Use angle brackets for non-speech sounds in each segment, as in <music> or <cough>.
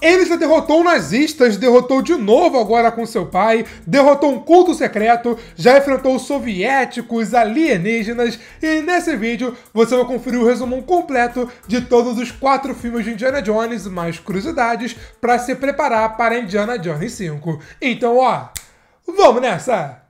Ele já derrotou nazistas, derrotou de novo agora com seu pai, derrotou um culto secreto, já enfrentou soviéticos, alienígenas, e nesse vídeo você vai conferir o resumo completo de todos os quatro filmes de Indiana Jones, mais curiosidades, para se preparar para Indiana Jones 5. Então, ó, vamos nessa!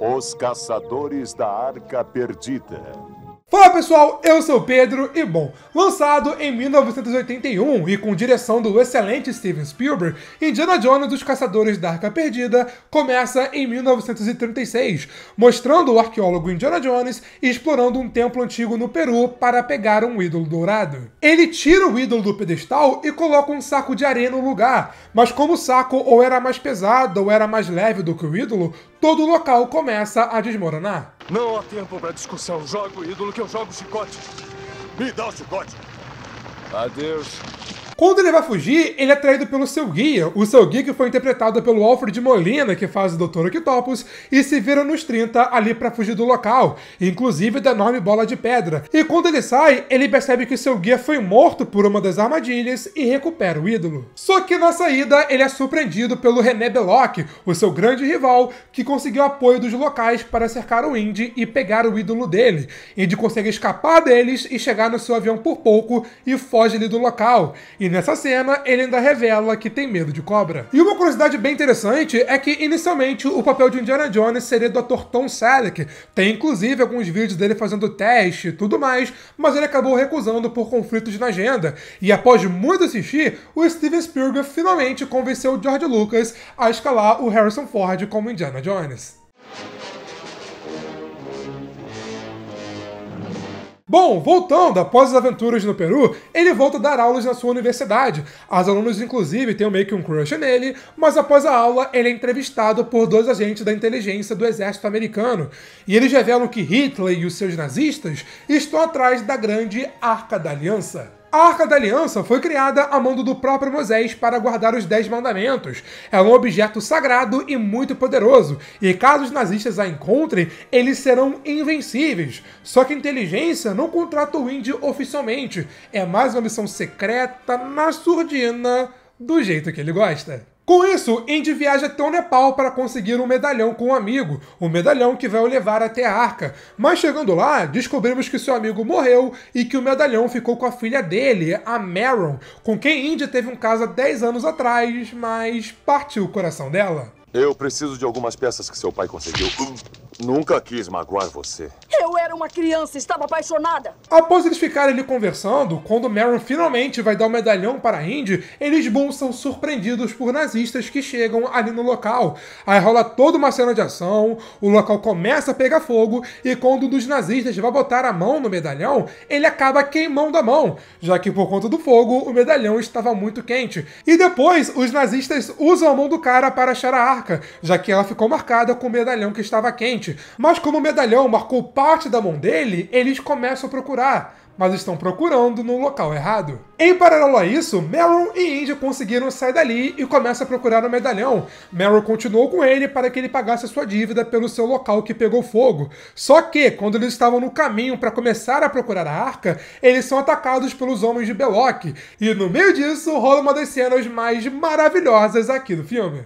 Os Caçadores da Arca Perdida Fala pessoal, eu sou Pedro e bom, lançado em 1981 e com direção do excelente Steven Spielberg, Indiana Jones dos Caçadores da Arca Perdida começa em 1936, mostrando o arqueólogo Indiana Jones explorando um templo antigo no Peru para pegar um ídolo dourado. Ele tira o ídolo do pedestal e coloca um saco de areia no lugar, mas como o saco ou era mais pesado ou era mais leve do que o ídolo, todo local começa a desmoronar. Não há tempo para discussão. Jogo ídolo que eu jogo chicote. Me dá o chicote. Adeus. Quando ele vai fugir, ele é traído pelo seu guia, o seu guia que foi interpretado pelo Alfred Molina, que faz o Dr. Octopus, e se vira nos 30 ali para fugir do local, inclusive da enorme bola de pedra. E quando ele sai, ele percebe que seu guia foi morto por uma das armadilhas e recupera o ídolo. Só que na saída, ele é surpreendido pelo René Belloc, o seu grande rival, que conseguiu apoio dos locais para cercar o Indy e pegar o ídolo dele. Indy consegue escapar deles e chegar no seu avião por pouco e foge ali do local. E nessa cena ele ainda revela que tem medo de cobra. E uma curiosidade bem interessante é que inicialmente o papel de Indiana Jones seria do ator Tom Selleck. Tem inclusive alguns vídeos dele fazendo teste e tudo mais, mas ele acabou recusando por conflitos na agenda. E após muito assistir, o Steven Spielberg finalmente convenceu George Lucas a escalar o Harrison Ford como Indiana Jones. Bom, voltando, após as aventuras no Peru, ele volta a dar aulas na sua universidade. As alunos, inclusive, têm meio que um crush nele, mas após a aula, ele é entrevistado por dois agentes da inteligência do exército americano. E eles revelam que Hitler e os seus nazistas estão atrás da grande Arca da Aliança. A Arca da Aliança foi criada a mando do próprio Moisés para guardar os Dez Mandamentos. É um objeto sagrado e muito poderoso, e caso os nazistas a encontrem, eles serão invencíveis. Só que a inteligência não contrata o índio oficialmente, é mais uma missão secreta na surdina do jeito que ele gosta. Com isso, Indy viaja até o Nepal para conseguir um medalhão com um amigo, o um medalhão que vai o levar até a arca. Mas chegando lá, descobrimos que seu amigo morreu e que o medalhão ficou com a filha dele, a Maron, com quem Indy teve um caso há 10 anos atrás, mas partiu o coração dela. Eu preciso de algumas peças que seu pai conseguiu. Nunca quis magoar você. Eu era uma criança, estava apaixonada. Após eles ficarem ali conversando, quando Maron finalmente vai dar o medalhão para Indy, eles bons são surpreendidos por nazistas que chegam ali no local. Aí rola toda uma cena de ação, o local começa a pegar fogo e quando um dos nazistas vai botar a mão no medalhão, ele acaba queimando a mão, já que por conta do fogo o medalhão estava muito quente. E depois os nazistas usam a mão do cara para achar a arca, já que ela ficou marcada com o medalhão que estava quente frente. Mas como o medalhão marcou parte da mão dele, eles começam a procurar mas estão procurando no local errado. Em paralelo a isso, Meryl e Indy conseguiram sair dali e começam a procurar o medalhão. Meryl continuou com ele para que ele pagasse sua dívida pelo seu local que pegou fogo. Só que, quando eles estavam no caminho para começar a procurar a arca, eles são atacados pelos homens de Belloc. E no meio disso, rola uma das cenas mais maravilhosas aqui do filme.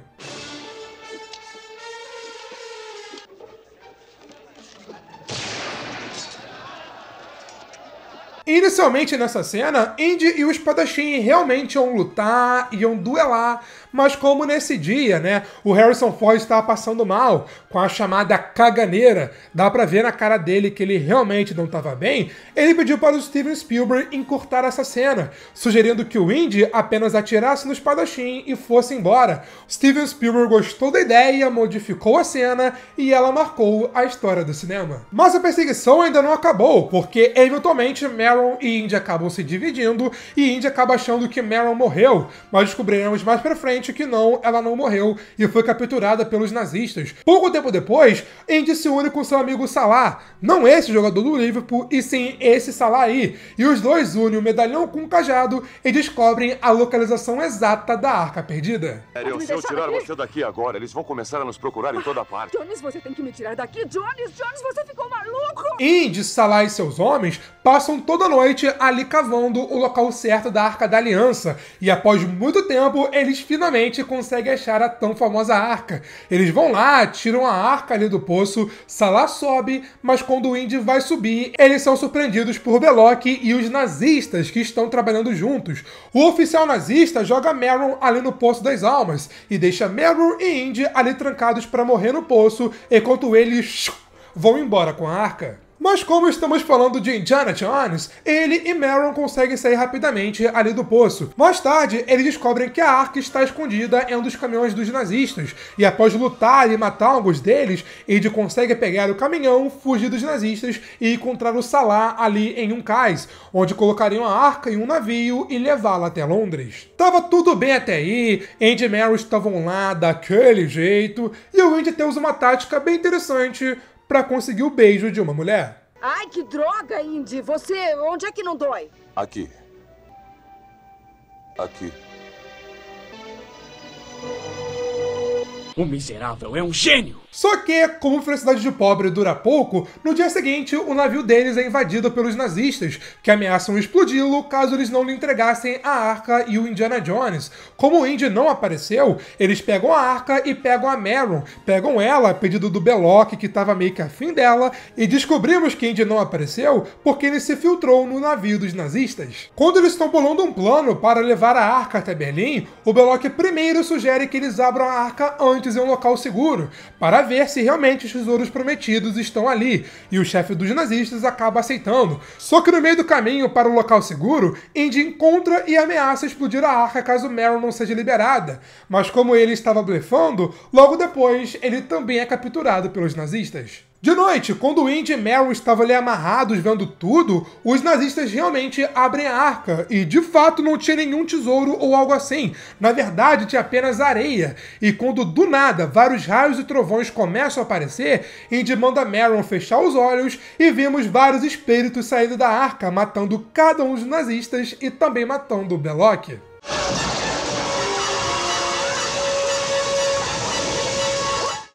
Inicialmente nessa cena, Indy e o espadachim realmente iam lutar, iam duelar, mas como nesse dia, né, o Harrison Ford estava passando mal com a chamada caganeira, dá para ver na cara dele que ele realmente não estava bem, ele pediu para o Steven Spielberg encurtar essa cena, sugerindo que o Indy apenas atirasse no espadachim e fosse embora. Steven Spielberg gostou da ideia, modificou a cena e ela marcou a história do cinema. Mas a perseguição ainda não acabou, porque eventualmente Mary Meron e Indy acabam se dividindo e Indy acaba achando que Meron morreu, mas descobriremos mais pra frente que não, ela não morreu e foi capturada pelos nazistas. Pouco tempo depois, Indy se une com seu amigo Salah, não esse jogador do Liverpool, e sim esse Salah aí, e os dois unem o medalhão com o cajado e descobrem a localização exata da arca perdida. Sério, se eu tirar você daqui agora, eles vão começar a nos procurar em toda parte. Jones, você tem que me tirar daqui, Jones! Jones, você ficou maluco! Indy, Salah e seus homens passam toda noite ali cavando o local certo da Arca da Aliança, e após muito tempo eles finalmente conseguem achar a tão famosa arca. Eles vão lá, tiram a arca ali do poço, Salah sobe, mas quando o Indy vai subir, eles são surpreendidos por Belloc e os nazistas que estão trabalhando juntos. O oficial nazista joga Meron ali no Poço das Almas e deixa Meron e Indy ali trancados para morrer no poço, enquanto eles vão embora com a arca. Mas como estamos falando de Indiana Jones, ele e Meron conseguem sair rapidamente ali do poço. Mais tarde, eles descobrem que a arca está escondida em um dos caminhões dos nazistas, e após lutar e matar alguns deles, Ed consegue pegar o caminhão, fugir dos nazistas e encontrar o Salah ali em um cais, onde colocariam a arca em um navio e levá-la até Londres. Tava tudo bem até aí, Andy e Meryl estavam lá daquele jeito, e o Andy temos uma tática bem interessante para conseguir o beijo de uma mulher. Ai, que droga, Indy! Você, onde é que não dói? Aqui. Aqui. O miserável é um gênio! Só que, como felicidade de pobre dura pouco, no dia seguinte o navio deles é invadido pelos nazistas, que ameaçam explodi-lo caso eles não lhe entregassem a arca e o Indiana Jones. Como o Indy não apareceu, eles pegam a arca e pegam a Meron. Pegam ela, a pedido do Belloc, que estava meio que afim dela, e descobrimos que Indy não apareceu porque ele se filtrou no navio dos nazistas. Quando eles estão bolando um plano para levar a arca até Berlim, o Belloc primeiro sugere que eles abram a arca antes fontes em um local seguro para ver se realmente os tesouros prometidos estão ali, e o chefe dos nazistas acaba aceitando. Só que no meio do caminho para o local seguro, Indy encontra e ameaça explodir a arca caso Meryl não seja liberada. Mas como ele estava blefando, logo depois ele também é capturado pelos nazistas. De noite, quando Indy e Meryl estavam ali amarrados vendo tudo, os nazistas realmente abrem a arca e de fato não tinha nenhum tesouro ou algo assim. Na verdade, tinha apenas areia. E quando do nada vários raios e trovões começam a aparecer, Indy manda Meryl fechar os olhos e vemos vários espíritos saindo da arca, matando cada um dos nazistas e também matando Belloc.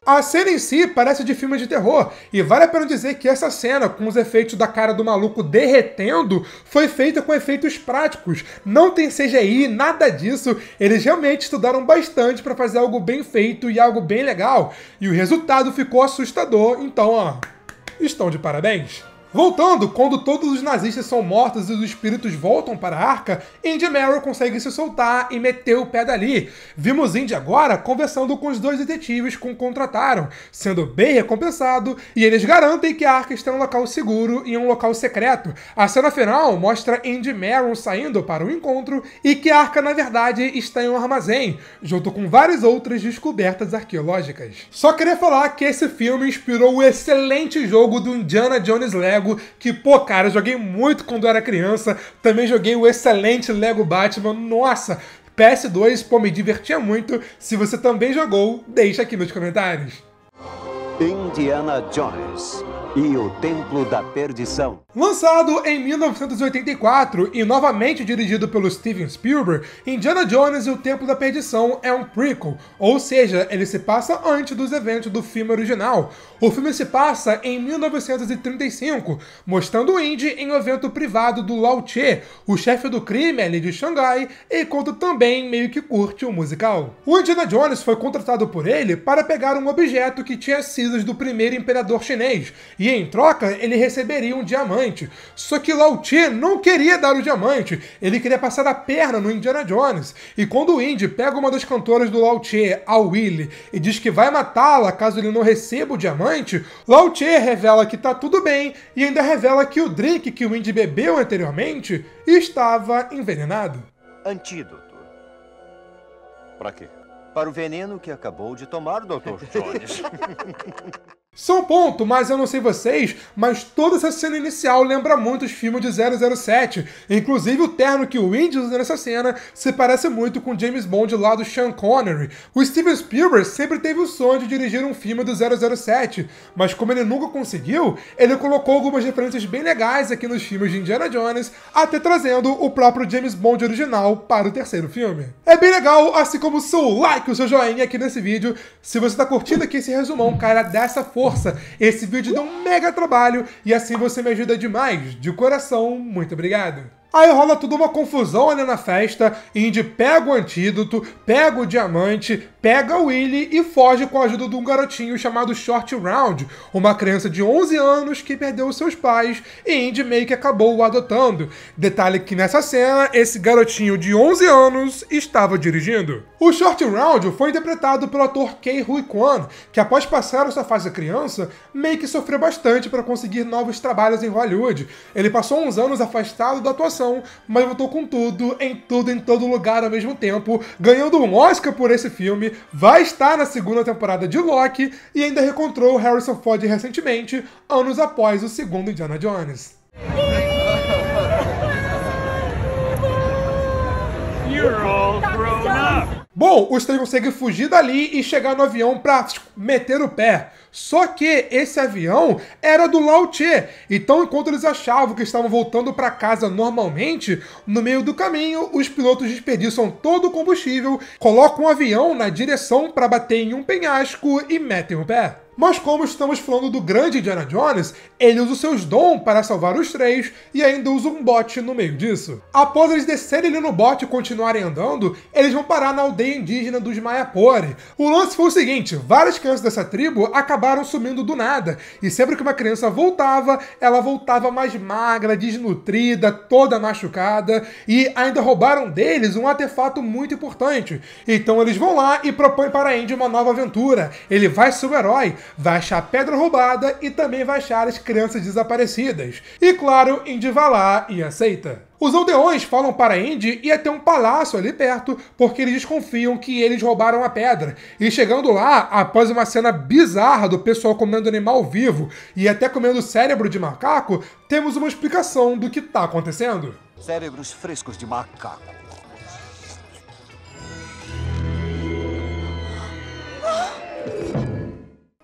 A cena em si parece de filme de terror, e vale a pena dizer que essa cena, com os efeitos da cara do maluco derretendo, foi feita com efeitos práticos. Não tem CGI, nada disso. Eles realmente estudaram bastante para fazer algo bem feito e algo bem legal. E o resultado ficou assustador, então, ó, estão de parabéns. Voltando, quando todos os nazistas são mortos e os espíritos voltam para a arca, Indy Merrill consegue se soltar e meter o pé dali. Vimos Indy agora conversando com os dois detetives que o contrataram, sendo bem recompensado, e eles garantem que a arca está em um local seguro e em um local secreto. A cena final mostra Indy Merrill saindo para o encontro e que a arca, na verdade, está em um armazém, junto com várias outras descobertas arqueológicas. Só queria falar que esse filme inspirou o excelente jogo do Indiana Jones Lego Lego, que, pô, cara, joguei muito quando era criança. Também joguei o excelente Lego Batman. Nossa, PS2, pô, me divertia muito. Se você também jogou, deixa aqui nos comentários. Tem Indiana Jones e o Templo da Perdição. Lançado em 1984 e novamente dirigido pelo Steven Spielberg, Indiana Jones e o Templo da Perdição é um prequel, ou seja, ele se passa antes dos eventos do filme original. O filme se passa em 1935, mostrando Indy em um evento privado do Lao Tse, o chefe do crime ali de Xangai, e enquanto também meio que curte o musical. O Indiana Jones foi contratado por ele para pegar um objeto que tinha sido do primeiro imperador chinês, e em troca ele receberia um diamante. Só que Lao Tse não queria dar o diamante, ele queria passar a perna no Indiana Jones. E quando o Indy pega uma das cantoras do Lao Tse, a Willy, e diz que vai matá-la caso ele não receba o diamante, Lao Tse revela que tá tudo bem e ainda revela que o drink que o Indy bebeu anteriormente estava envenenado. Antídoto. Para quê? para o veneno que acabou de tomar, Dr. Jones. <laughs> Só um ponto, mas eu não sei vocês, mas toda essa cena inicial lembra muito os filmes de 007. Inclusive o terno que o Indy usa nessa cena se parece muito com James Bond lá do Sean Connery. O Steven Spielberg sempre teve o sonho de dirigir um filme do 007, mas como ele nunca conseguiu, ele colocou algumas referências bem legais aqui nos filmes de Indiana Jones, até trazendo o próprio James Bond original para o terceiro filme. É bem legal, assim como o seu like, o seu joinha aqui nesse vídeo. Se você está curtindo aqui esse resumão, cara, dessa forma força. Esse vídeo deu um mega trabalho e assim você me ajuda demais. De coração, muito obrigado. Aí rola tudo uma confusão ali na festa, Indy pega o antídoto, pega o diamante, pega o Willy e foge com a ajuda de um garotinho chamado Short Round, uma criança de 11 anos que perdeu seus pais e Indy meio que acabou o adotando. Detalhe que nessa cena, esse garotinho de 11 anos estava dirigindo. O Short Round foi interpretado pelo ator Kei Hui Kwan, que após passar essa fase de criança, meio que sofreu bastante para conseguir novos trabalhos em Hollywood. Ele passou uns anos afastado da atuação, mas voltou com tudo, em tudo, em todo lugar ao mesmo tempo, ganhando um Oscar por esse filme vai estar na segunda temporada de Loki e ainda reencontrou Harrison Ford recentemente, anos após o segundo Indiana Jones. You're all Bom, os três conseguem fugir dali e chegar no avião para tipo, meter o pé. Só que esse avião era do Lao Tse, então enquanto eles achavam que estavam voltando para casa normalmente, no meio do caminho, os pilotos desperdiçam todo o combustível, colocam o avião na direção para bater em um penhasco e metem o pé. Mas como estamos falando do grande Indiana Jones, ele usa os seus dons para salvar os três e ainda usa um bote no meio disso. Após eles descerem ali no bote e continuarem andando, eles vão parar na aldeia indígena dos Mayapore. O lance foi o seguinte, várias crianças dessa tribo acabaram sumindo do nada, e sempre que uma criança voltava, ela voltava mais magra, desnutrida, toda machucada, e ainda roubaram deles um artefato muito importante. Então eles vão lá e propõem para Andy uma nova aventura. Ele vai ser o herói, vai achar pedra roubada e também vai achar as crianças desaparecidas. E claro, Indy vai lá e aceita. Os aldeões falam para Indy ir até um palácio ali perto, porque eles desconfiam que eles roubaram a pedra. E chegando lá, após uma cena bizarra do pessoal comendo animal vivo e até comendo cérebro de macaco, temos uma explicação do que está acontecendo. Cérebros frescos de macaco.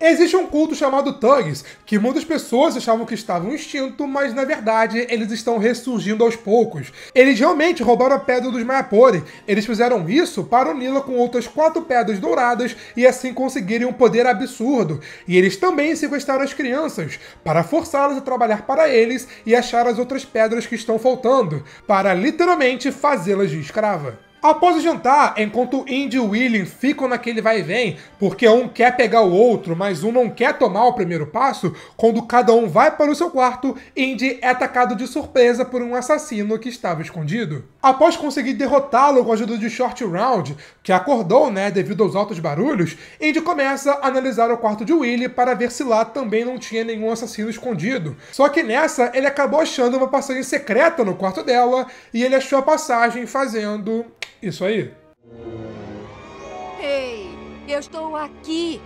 Existe um culto chamado Thugs, que muitas pessoas achavam que estavam extinto, mas na verdade eles estão ressurgindo aos poucos. Eles realmente roubaram a pedra dos Mayapori. Eles fizeram isso para uni-la com outras quatro pedras douradas e assim conseguirem um poder absurdo. E eles também sequestraram as crianças, para forçá-las a trabalhar para eles e achar as outras pedras que estão faltando, para literalmente fazê-las de escrava. Após o jantar, enquanto Indy e William ficam naquele vai e vem, porque um quer pegar o outro, mas um não quer tomar o primeiro passo, quando cada um vai para o seu quarto, Indy é atacado de surpresa por um assassino que estava escondido. Após conseguir derrotá-lo com a ajuda de Short Round, que acordou, né, devido aos altos barulhos, Andy começa a analisar o quarto de Willy para ver se lá também não tinha nenhum assassino escondido. Só que nessa, ele acabou achando uma passagem secreta no quarto dela e ele achou a passagem fazendo isso aí. Ei, eu estou aqui!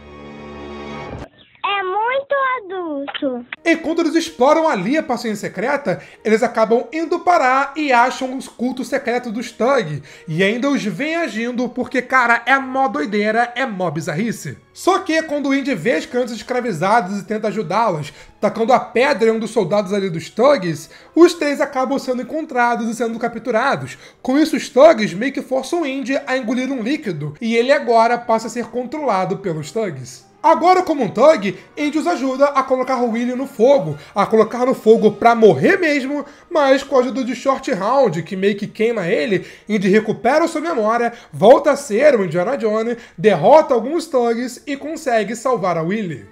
é muito adulto. Enquanto eles exploram ali a passagem secreta, eles acabam indo parar e acham os cultos secretos dos thugs E ainda os vem agindo, porque, cara, é mó doideira, é mó bizarrice. Só que quando o Indy vê as crianças escravizadas e tenta ajudá-las, tacando a pedra em um dos soldados ali dos thugs, os três acabam sendo encontrados e sendo capturados. Com isso, os thugs meio que forçam o Indy a engolir um líquido, e ele agora passa a ser controlado pelos thugs. Agora, como um thug, os ajuda a colocar o William no fogo, a colocar no fogo pra morrer mesmo, mas com a ajuda de Short Round, que meio que queima ele, Indy recupera sua memória, volta a ser o Indiana Jones, derrota alguns thugs e consegue salvar a Willie.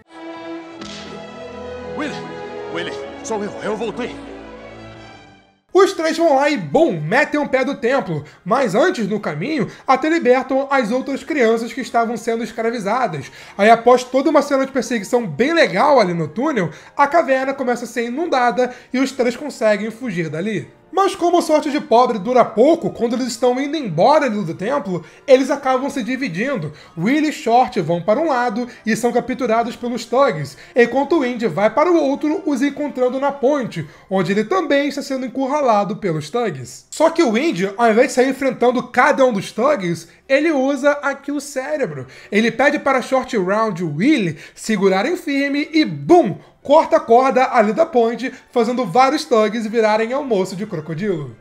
Willie, Willie, sou eu, eu voltei. Os três vão lá e, bom, metem o um pé do templo, mas antes, no caminho, até libertam as outras crianças que estavam sendo escravizadas. Aí, após toda uma cena de perseguição bem legal ali no túnel, a caverna começa a ser inundada e os três conseguem fugir dali. Mas como a sorte de pobre dura pouco, quando eles estão indo embora do templo, eles acabam se dividindo. Will e Short vão para um lado e são capturados pelos thugs, enquanto o Indy vai para o outro, os encontrando na ponte, onde ele também está sendo encurralado pelos thugs. Só que o Indy, ao invés de sair enfrentando cada um dos thugs, ele usa aqui o cérebro. Ele pede para Short Round Will segurarem firme e BUM! corta a corda ali da ponte, fazendo vários thugs virarem almoço de crocodilo.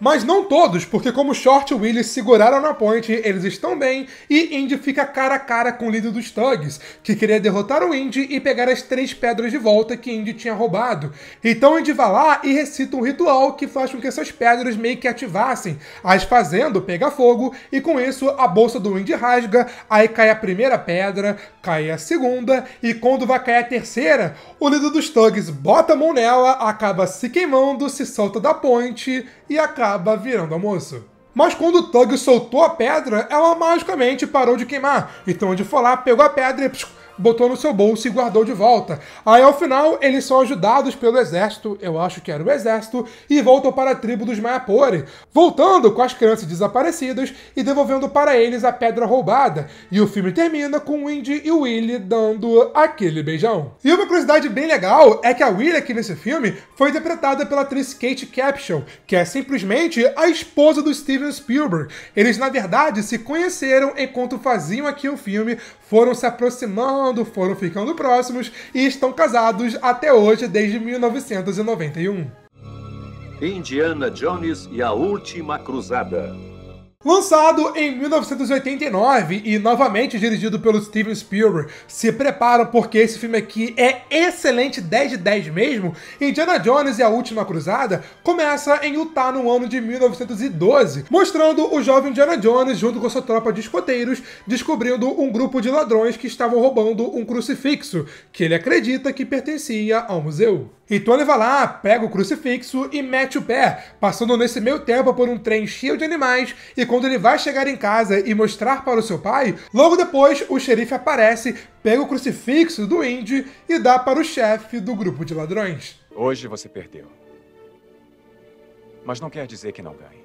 Mas não todos, porque como Short e Willis seguraram na ponte, eles estão bem, e Indy fica cara a cara com o líder dos Thugs, que queria derrotar o Indy e pegar as três pedras de volta que Indy tinha roubado. Então Indy vai lá e recita um ritual que faz com que essas pedras meio que ativassem, as fazendo pegar fogo, e com isso a bolsa do Indy rasga, aí cai a primeira pedra, cai a segunda, e quando vai cair a terceira, o líder dos Thugs bota a mão nela, acaba se queimando, se solta da ponte e acaba virando almoço. Mas quando o Tug soltou a pedra, ela magicamente parou de queimar. Então, de falar, pegou a pedra e botou no seu bolso e guardou de volta. Aí ao final, eles são ajudados pelo exército, eu acho que era o exército, e voltam para a tribo dos Mayapore, voltando com as crianças desaparecidas e devolvendo para eles a pedra roubada. E o filme termina com Wendy e Willy dando aquele beijão. E uma curiosidade bem legal é que a Willy aqui nesse filme foi interpretada pela atriz Kate Capshaw, que é simplesmente a esposa do Steven Spielberg. Eles na verdade se conheceram enquanto faziam aqui o filme, foram se aproximando namorando, foram ficando próximos e estão casados até hoje, desde 1991. Indiana Jones e a Última Cruzada. Lançado em 1989 e novamente dirigido pelo Steven Spielberg. Se preparam porque esse filme aqui é excelente, 10 de 10 mesmo. Indiana Jones e a Última Cruzada começa em Utah no ano de 1912, mostrando o jovem Indiana Jones junto com sua tropa de escoteiros descobrindo um grupo de ladrões que estavam roubando um crucifixo, que ele acredita que pertencia ao museu. Então ele vai lá, pega o crucifixo e mete o pé, passando nesse meio tempo por um trem cheio de animais, e quando ele vai chegar em casa e mostrar para o seu pai, logo depois o xerife aparece, pega o crucifixo do Indy e dá para o chefe do grupo de ladrões. Hoje você perdeu. Mas não quer dizer que não ganhe.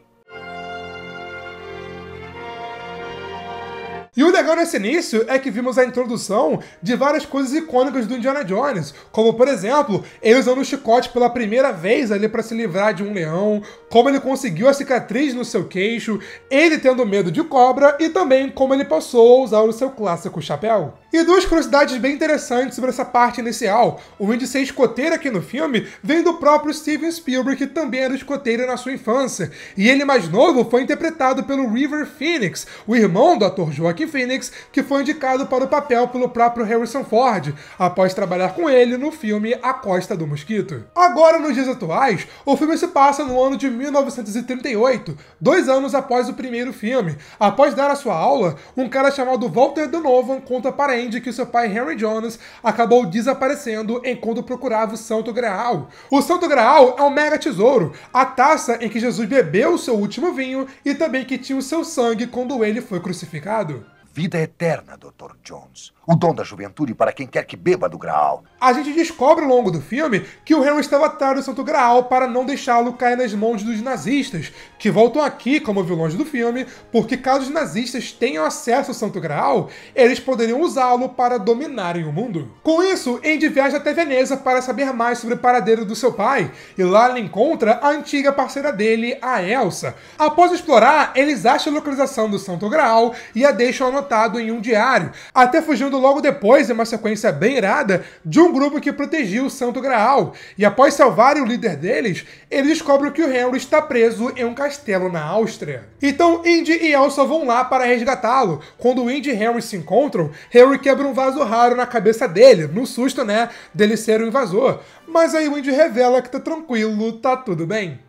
E o legal nesse início é que vimos a introdução de várias coisas icônicas do Indiana Jones, como por exemplo, ele usando o chicote pela primeira vez ali para se livrar de um leão, como ele conseguiu a cicatriz no seu queixo, ele tendo medo de cobra e também como ele passou a usar o seu clássico chapéu. E duas curiosidades bem interessantes sobre essa parte inicial. O índice escoteiro aqui no filme vem do próprio Steven Spielberg, que também era escoteiro na sua infância. E ele mais novo foi interpretado pelo River Phoenix, o irmão do ator Joaquim Phoenix, que foi indicado para o papel pelo próprio Harrison Ford, após trabalhar com ele no filme A Costa do Mosquito. Agora, nos dias atuais, o filme se passa no ano de 1938, dois anos após o primeiro filme. Após dar a sua aula, um cara chamado Walter Donovan conta para Andy que seu pai Henry Jones acabou desaparecendo enquanto procurava o Santo Graal. O Santo Graal é um mega tesouro, a taça em que Jesus bebeu seu último vinho e também que tinha o seu sangue quando ele foi crucificado vida eterna, Dr. Jones o dom da juventude para quem quer que beba do Graal. A gente descobre ao longo do filme que o Henry estava atrás do Santo Graal para não deixá-lo cair nas mãos dos nazistas, que voltam aqui como vilões do filme, porque caso os nazistas tenham acesso ao Santo Graal, eles poderiam usá-lo para dominarem o mundo. Com isso, Andy viaja até Veneza para saber mais sobre o paradeiro do seu pai, e lá ele encontra a antiga parceira dele, a Elsa. Após explorar, eles acham a localização do Santo Graal e a deixam anotado em um diário, até fugindo logo depois, em é uma sequência bem irada, de um grupo que protegia o Santo Graal. E após salvarem o líder deles, eles descobrem que o Henry está preso em um castelo na Áustria. Então Indy e Elsa vão lá para resgatá-lo. Quando Indy e Henry se encontram, Henry quebra um vaso raro na cabeça dele, no susto, né, dele ser o um invasor. Mas aí o Indy revela que tá tranquilo, tá tudo bem.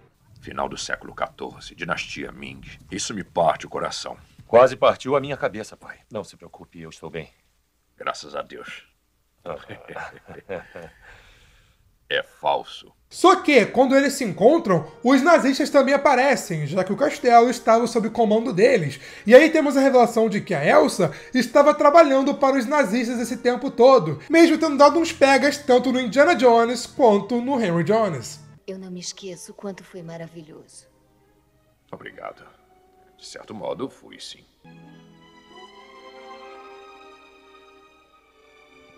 Final do século XIV, dinastia Ming. Isso me parte o coração. Quase partiu a minha cabeça, pai. Não se preocupe, eu estou bem. Graças a Deus. <laughs> é falso. Só que, quando eles se encontram, os nazistas também aparecem, já que o castelo estava sob comando deles. E aí temos a revelação de que a Elsa estava trabalhando para os nazistas esse tempo todo, mesmo tendo dado uns pegas tanto no Indiana Jones quanto no Henry Jones. Eu não me esqueço quanto foi maravilhoso. Obrigado. De certo modo, fui sim.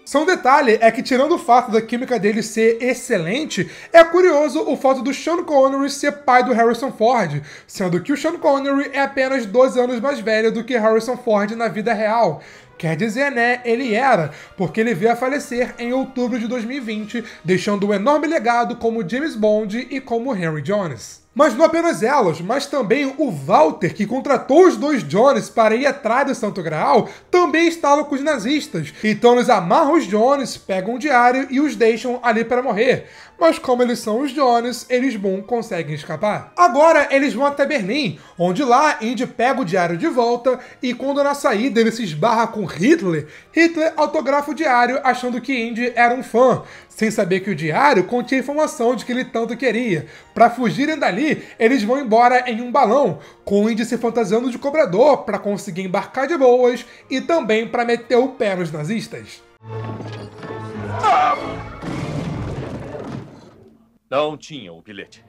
Só um detalhe é que, tirando o fato da química dele ser excelente, é curioso o fato do Sean Connery ser pai do Harrison Ford, sendo que o Sean Connery é apenas 12 anos mais velho do que Harrison Ford na vida real. Quer dizer, né? Ele era, porque ele veio a falecer em outubro de 2020, deixando um enorme legado como James Bond e como Henry Jones. Mas não apenas elas, mas também o Walter, que contratou os dois Jones para ir atrás do Santo Graal, também estava com os nazistas. Então eles amarram os Jones, pegam um diário e os deixam ali para morrer mas como eles são os Jones, eles Boom conseguem escapar. Agora eles vão até Berlim, onde lá Indy pega o diário de volta e quando na saída ele se esbarra com Hitler, Hitler autografa o diário achando que Indy era um fã, sem saber que o diário continha informação de que ele tanto queria. Para fugirem dali, eles vão embora em um balão, com Indy se fantasiando de cobrador para conseguir embarcar de boas e também para meter o pé nos nazistas. Ah! Não tinha o bilhete.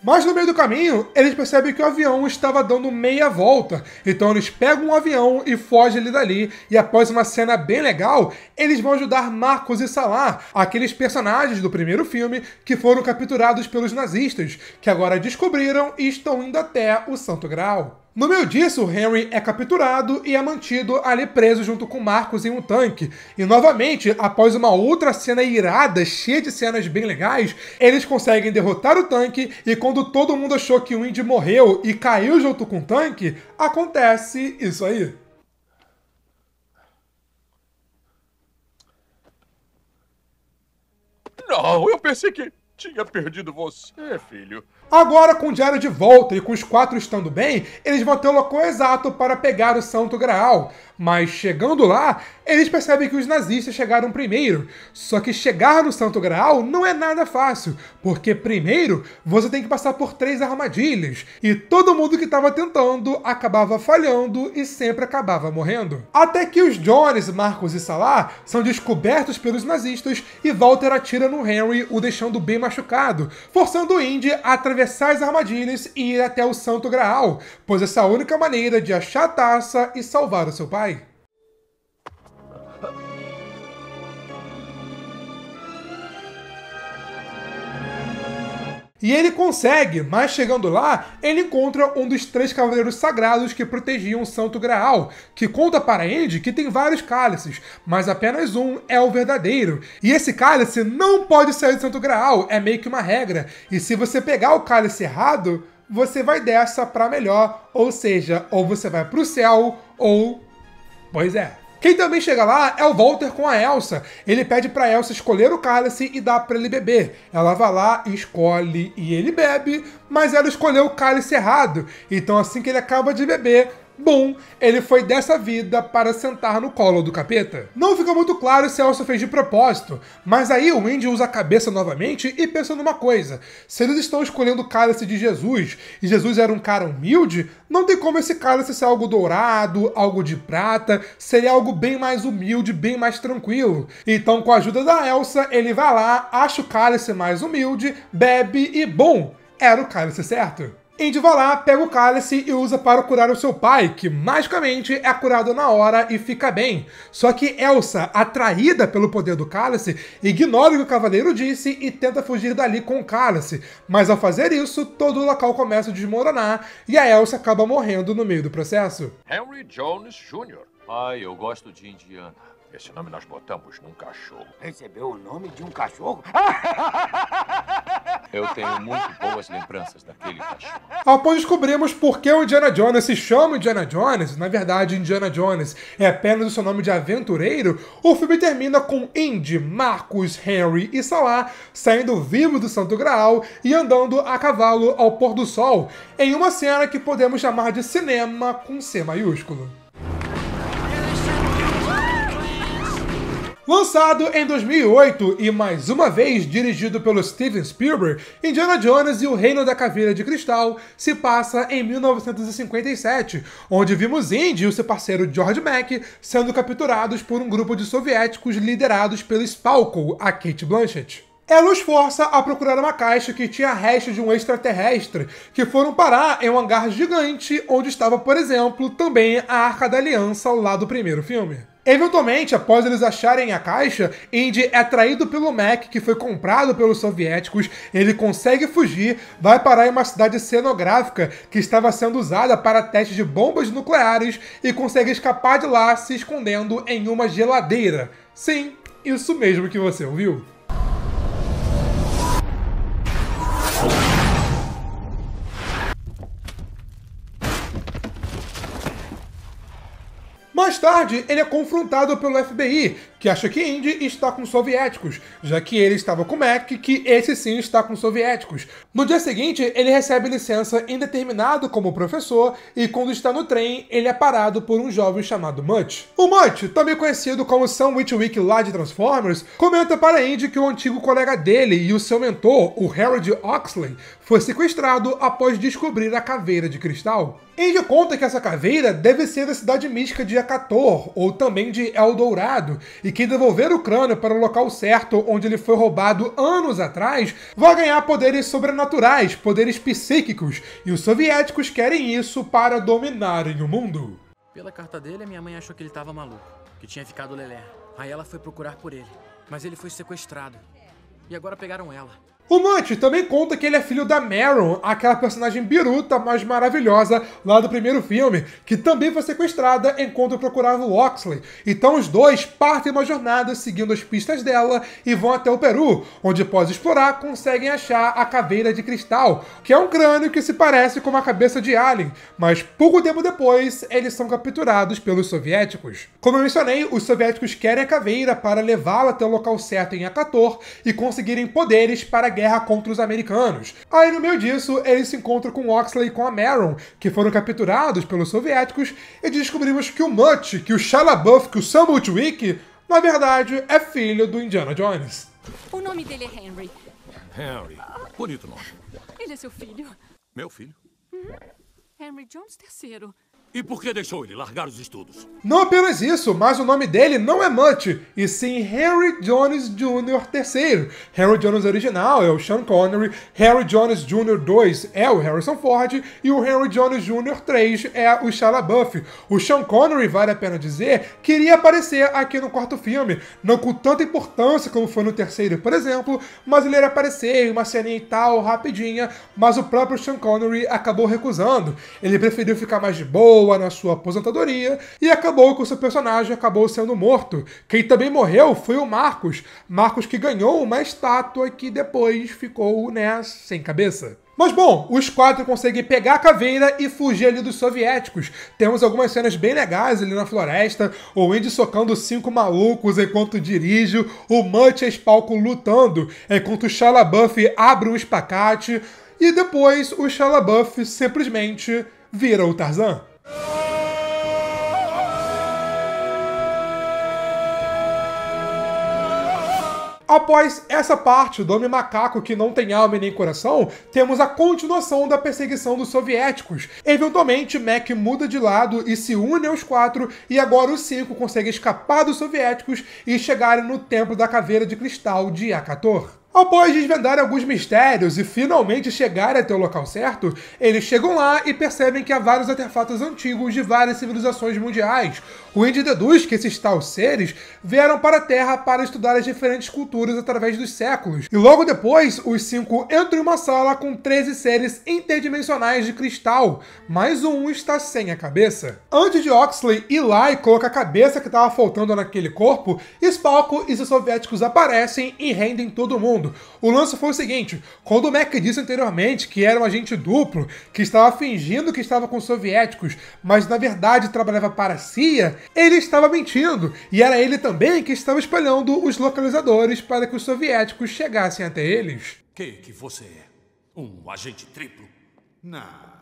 Mas no meio do caminho, eles percebem que o avião estava dando meia volta. Então eles pegam um avião e fogem ali dali. E após uma cena bem legal, eles vão ajudar Marcos e Salar, aqueles personagens do primeiro filme que foram capturados pelos nazistas, que agora descobriram e estão indo até o Santo Graal. No meio disso, Henry é capturado e é mantido ali preso junto com Marcos em um tanque. E novamente, após uma outra cena irada, cheia de cenas bem legais, eles conseguem derrotar o tanque e quando todo mundo achou que o Indy morreu e caiu junto com o tanque, acontece isso aí. Não, eu pensei que tinha perdido você, filho. Agora, com o diário de volta e com os quatro estando bem, eles vão ter o local exato para pegar o Santo Graal. Mas chegando lá, eles percebem que os nazistas chegaram primeiro. Só que chegar no Santo Graal não é nada fácil, porque primeiro você tem que passar por três armadilhas, e todo mundo que estava tentando acabava falhando e sempre acabava morrendo. Até que os Jones, Marcos e Salah são descobertos pelos nazistas e Walter atira no Henry, o deixando bem machucado, forçando o Indy a atravessar as armadilhas e ir até o Santo Graal, pois essa é a única maneira de achar a taça e salvar o seu pai. E ele consegue, mas chegando lá, ele encontra um dos três cavaleiros sagrados que protegiam o Santo Graal, que conta para Andy que tem vários cálices, mas apenas um é o verdadeiro. E esse cálice não pode sair do Santo Graal, é meio que uma regra. E se você pegar o cálice errado, você vai dessa para melhor, ou seja, ou você vai para o céu ou pois é. Quem também chega lá é o Walter com a Elsa. Ele pede para Elsa escolher o cálice e dá para ele beber. Ela vai lá, escolhe e ele bebe, mas ela escolheu o cálice errado. Então assim que ele acaba de beber, Bom, ele foi dessa vida para sentar no colo do capeta. Não fica muito claro se Elsa fez de propósito, mas aí o Andy usa a cabeça novamente e pensa numa coisa: se eles estão escolhendo o cálice de Jesus e Jesus era um cara humilde, não tem como esse cálice ser algo dourado, algo de prata, seria algo bem mais humilde, bem mais tranquilo. Então, com a ajuda da Elsa, ele vai lá, acha o cálice mais humilde, bebe e bom, era o cálice certo. Indy vai lá, pega o cálice e usa para curar o seu pai, que magicamente é curado na hora e fica bem. Só que Elsa, atraída pelo poder do cálice, ignora o que o cavaleiro disse e tenta fugir dali com o cálice. Mas ao fazer isso, todo o local começa a desmoronar e a Elsa acaba morrendo no meio do processo. Henry Jones Jr. Ai, eu gosto de Indiana. Esse nome nós botamos num cachorro. Recebeu o nome de um cachorro? <laughs> Eu tenho muito boas lembranças daquele cachorro. Após descobrimos por que o Indiana Jones se chama Indiana Jones, na verdade Indiana Jones é apenas o seu nome de aventureiro, o filme termina com Indy, Marcos, Henry e Salah saindo vivos do Santo Graal e andando a cavalo ao pôr do sol, em uma cena que podemos chamar de cinema com C maiúsculo. Lançado em 2008 e mais uma vez dirigido pelo Steven Spielberg, Indiana Jones e o Reino da Caveira de Cristal se passa em 1957, onde vimos Indy e o seu parceiro George Mack sendo capturados por um grupo de soviéticos liderados pelo Spalko, a Kate Blanchett. Ela os força a procurar uma caixa que tinha restos de um extraterrestre, que foram parar em um hangar gigante onde estava, por exemplo, também a Arca da Aliança lá do primeiro filme. Eventualmente, após eles acharem a caixa, Indy é traído pelo Mac, que foi comprado pelos soviéticos, ele consegue fugir, vai parar em uma cidade cenográfica que estava sendo usada para testes de bombas nucleares e consegue escapar de lá se escondendo em uma geladeira. Sim, isso mesmo que você ouviu. Mais tarde, ele é confrontado pelo FBI, que acha que Indy está com soviéticos, já que ele estava com Mac, que esse sim está com soviéticos. No dia seguinte, ele recebe licença indeterminado como professor e quando está no trem, ele é parado por um jovem chamado Mutt. O Mutt, também conhecido como Sam Witwick lá de Transformers, comenta para Indy que o antigo colega dele e o seu mentor, o Harold Oxley, foi sequestrado após descobrir a caveira de cristal. Indy conta que essa caveira deve ser da cidade mística de Acator, ou também de Eldorado, e que devolver o crânio para o local certo onde ele foi roubado anos atrás, vai ganhar poderes sobrenaturais, poderes psíquicos, e os soviéticos querem isso para dominarem o mundo. Pela carta dele, minha mãe achou que ele estava maluco, que tinha ficado lelé. Aí ela foi procurar por ele, mas ele foi sequestrado. E agora pegaram ela. O Munch também conta que ele é filho da Maron, aquela personagem biruta mais maravilhosa lá do primeiro filme, que também foi sequestrada enquanto procurava o Oxley. Então os dois partem uma jornada seguindo as pistas dela e vão até o Peru, onde após explorar conseguem achar a caveira de cristal, que é um crânio que se parece com uma cabeça de alien, mas pouco tempo depois eles são capturados pelos soviéticos. Como eu mencionei, os soviéticos querem a caveira para levá-la até o local certo em Akator e conseguirem poderes para guerra contra os americanos. Aí no meio disso, ele se encontra com Oxley e com a Maron, que foram capturados pelos soviéticos, e descobrimos que o Mutt, que o Shalabuff, que o Sam na verdade é filho do Indiana Jones. O nome dele é Henry. Henry. Bonito nome. Ele é seu filho? Meu filho? Uhum. Henry Jones III. E por que deixou ele largar os estudos? Não apenas isso, mas o nome dele não é Mutt, e sim Harry Jones Jr. III. Harry Jones original é o Sean Connery, Harry Jones Jr. 2 é o Harrison Ford, e o Harry Jones Jr. 3 é o Shia LaBeouf. O Sean Connery, vale a pena dizer, queria aparecer aqui no quarto filme, não com tanta importância como foi no terceiro, por exemplo, mas ele ia aparecer em uma ceninha e tal, rapidinha, mas o próprio Sean Connery acabou recusando. Ele preferiu ficar mais de boa, na sua aposentadoria e acabou que o seu personagem acabou sendo morto. Quem também morreu foi o Marcos, Marcos que ganhou uma estátua que depois ficou, né, sem cabeça. Mas bom, os quatro conseguem pegar a caveira e fugir ali dos soviéticos. Temos algumas cenas bem legais ali na floresta, o Indy socando cinco malucos enquanto dirige, o Munch e Spalco lutando, enquanto o Shalabuff abre um espacate, e depois o Shalabuff simplesmente vira o Tarzan. Após essa parte do homem macaco que não tem alma nem coração, temos a continuação da perseguição dos soviéticos. Eventualmente, Mac muda de lado e se une aos quatro, e agora os cinco conseguem escapar dos soviéticos e chegarem no Templo da Caveira de Cristal de Akator. Após desvendar alguns mistérios e finalmente chegar até o local certo, eles chegam lá e percebem que há vários artefatos antigos de várias civilizações mundiais, Indy deduz que esses tais seres vieram para a Terra para estudar as diferentes culturas através dos séculos. E logo depois, os cinco entram em uma sala com 13 seres interdimensionais de cristal, mas um está sem a cabeça. Antes de Oxley ir lá e colocar a cabeça que estava faltando naquele corpo, Spalco e seus soviéticos aparecem e rendem todo mundo. O lance foi o seguinte, quando o Mac disse anteriormente que era um agente duplo, que estava fingindo que estava com soviéticos, mas na verdade trabalhava para a CIA, ele estava mentindo e era ele também que estava espalhando os localizadores para que os soviéticos chegassem até eles. Que que você é? Um agente triplo? Não,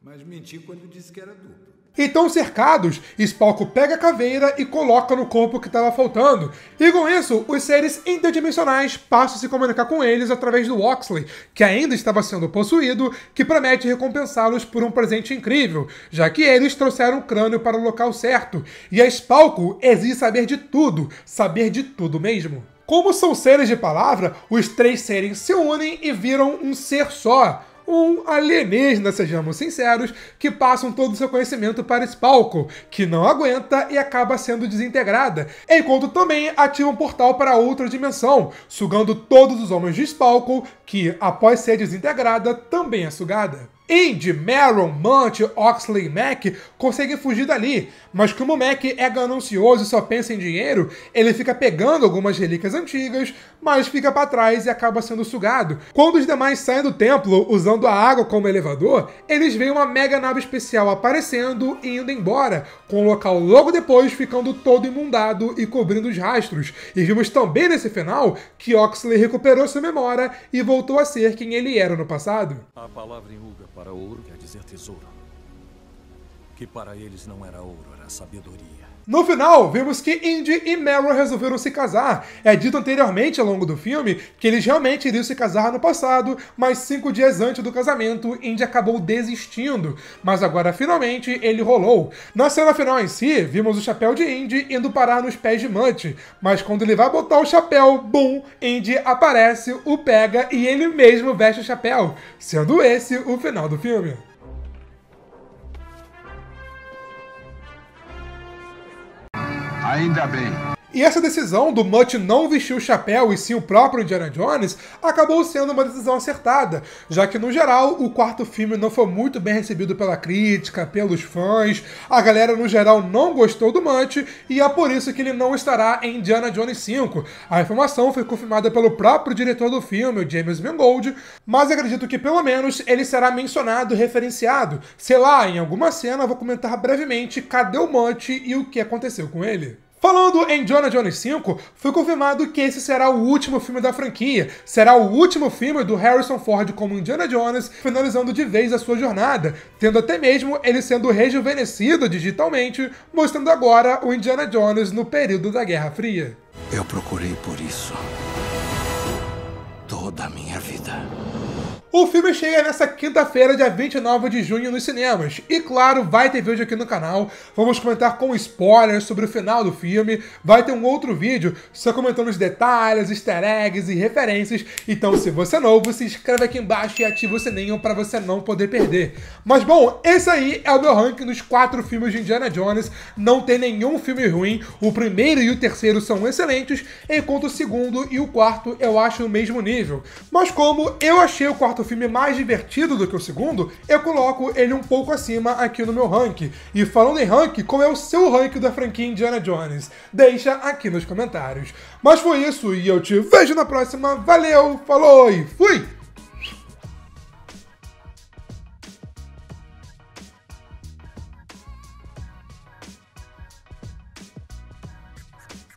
mas menti quando disse que era duplo. Então, cercados, Spalco pega a caveira e coloca no corpo que estava faltando. E com isso, os seres interdimensionais passam a se comunicar com eles através do Oxley, que ainda estava sendo possuído, que promete recompensá-los por um presente incrível, já que eles trouxeram o crânio para o local certo. E a Spalco exige saber de tudo, saber de tudo mesmo. Como são seres de palavra, os três seres se unem e viram um ser só um alienígena, sejamos sinceros, que passam todo o seu conhecimento para esse palco, que não aguenta e acaba sendo desintegrada, enquanto também ativa um portal para outra dimensão, sugando todos os homens de Spalco, que, após ser desintegrada, também é sugada. Indy, Merrill, Munt, Oxley Mack conseguem fugir dali, mas como Mac Mack é ganancioso e só pensa em dinheiro, ele fica pegando algumas relíquias antigas, mas fica para trás e acaba sendo sugado. Quando os demais saem do templo usando a água como elevador, eles veem uma mega nave especial aparecendo e indo embora, com o local logo depois ficando todo imundado e cobrindo os rastros. E vimos também nesse final que Oxley recuperou sua memória e voltou a ser quem ele era no passado. A palavra em para ouro quer dizer tesouro. Que para eles não era ouro, era sabedoria. No final, vemos que Indy e Meryl resolveram se casar. É dito anteriormente ao longo do filme que eles realmente iriam se casar no passado, mas cinco dias antes do casamento, Indy acabou desistindo. Mas agora, finalmente, ele rolou. Na cena final em si, vimos o chapéu de Indy indo parar nos pés de Munch, mas quando ele vai botar o chapéu, bum, Indy aparece, o pega e ele mesmo veste o chapéu, sendo esse o final do filme. Ainda bem. E essa decisão do Mutt não vestir o chapéu e sim o próprio Indiana Jones acabou sendo uma decisão acertada, já que no geral o quarto filme não foi muito bem recebido pela crítica, pelos fãs, a galera no geral não gostou do Mutt e é por isso que ele não estará em Indiana Jones 5. A informação foi confirmada pelo próprio diretor do filme, o James Mangold, mas acredito que pelo menos ele será mencionado, referenciado. Sei lá, em alguma cena eu vou comentar brevemente cadê o Mutt e o que aconteceu com ele. Falando em Jonah Jones 5, foi confirmado que esse será o último filme da franquia. Será o último filme do Harrison Ford como Indiana Jones, finalizando de vez a sua jornada, tendo até mesmo ele sendo rejuvenescido digitalmente, mostrando agora o Indiana Jones no período da Guerra Fria. Eu procurei por isso. O filme chega nessa quinta-feira, dia 29 de junho, nos cinemas. E claro, vai ter vídeo aqui no canal. Vamos comentar com spoilers sobre o final do filme. Vai ter um outro vídeo só comentando os detalhes, easter eggs e referências. Então, se você é novo, se inscreve aqui embaixo e ativa o sininho para você não poder perder. Mas bom, esse aí é o meu ranking dos quatro filmes de Indiana Jones. Não tem nenhum filme ruim. O primeiro e o terceiro são excelentes, enquanto o segundo e o quarto eu acho no mesmo nível. Mas como eu achei o quarto o filme é mais divertido do que o segundo, eu coloco ele um pouco acima aqui no meu ranking. E falando em ranking, qual é o seu ranking da franquia Indiana Jones? Deixa aqui nos comentários. Mas foi isso, e eu te vejo na próxima. Valeu, falou e fui!